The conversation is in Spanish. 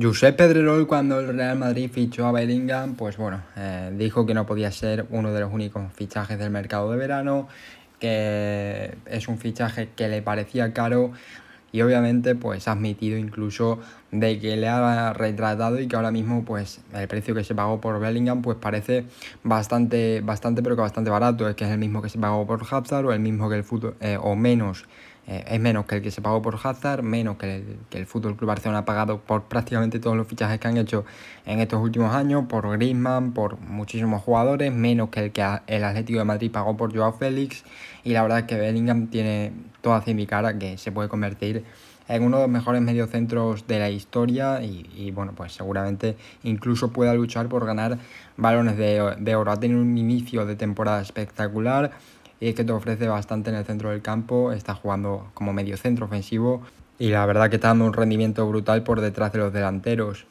Josep Pedrerol, cuando el Real Madrid fichó a Bellingham, pues bueno, eh, dijo que no podía ser uno de los únicos fichajes del mercado de verano, que es un fichaje que le parecía caro y obviamente pues ha admitido incluso de que le ha retratado y que ahora mismo pues el precio que se pagó por Bellingham pues parece bastante bastante pero que bastante barato es que es el mismo que se pagó por Hazard o el mismo que el fútbol eh, o menos eh, es menos que el que se pagó por Hazard, menos que el, que el Fútbol Club Barcelona ha pagado por prácticamente todos los fichajes que han hecho en estos últimos años, por Griezmann, por muchísimos jugadores, menos que el que el Atlético de Madrid pagó por Joao Félix. Y la verdad es que Bellingham tiene toda hacia mi cara que se puede convertir en uno de los mejores mediocentros de la historia y, bueno, pues seguramente incluso pueda luchar por ganar balones de, de oro. Ha tenido un inicio de temporada espectacular, y es que te ofrece bastante en el centro del campo, está jugando como medio centro ofensivo y la verdad que está dando un rendimiento brutal por detrás de los delanteros.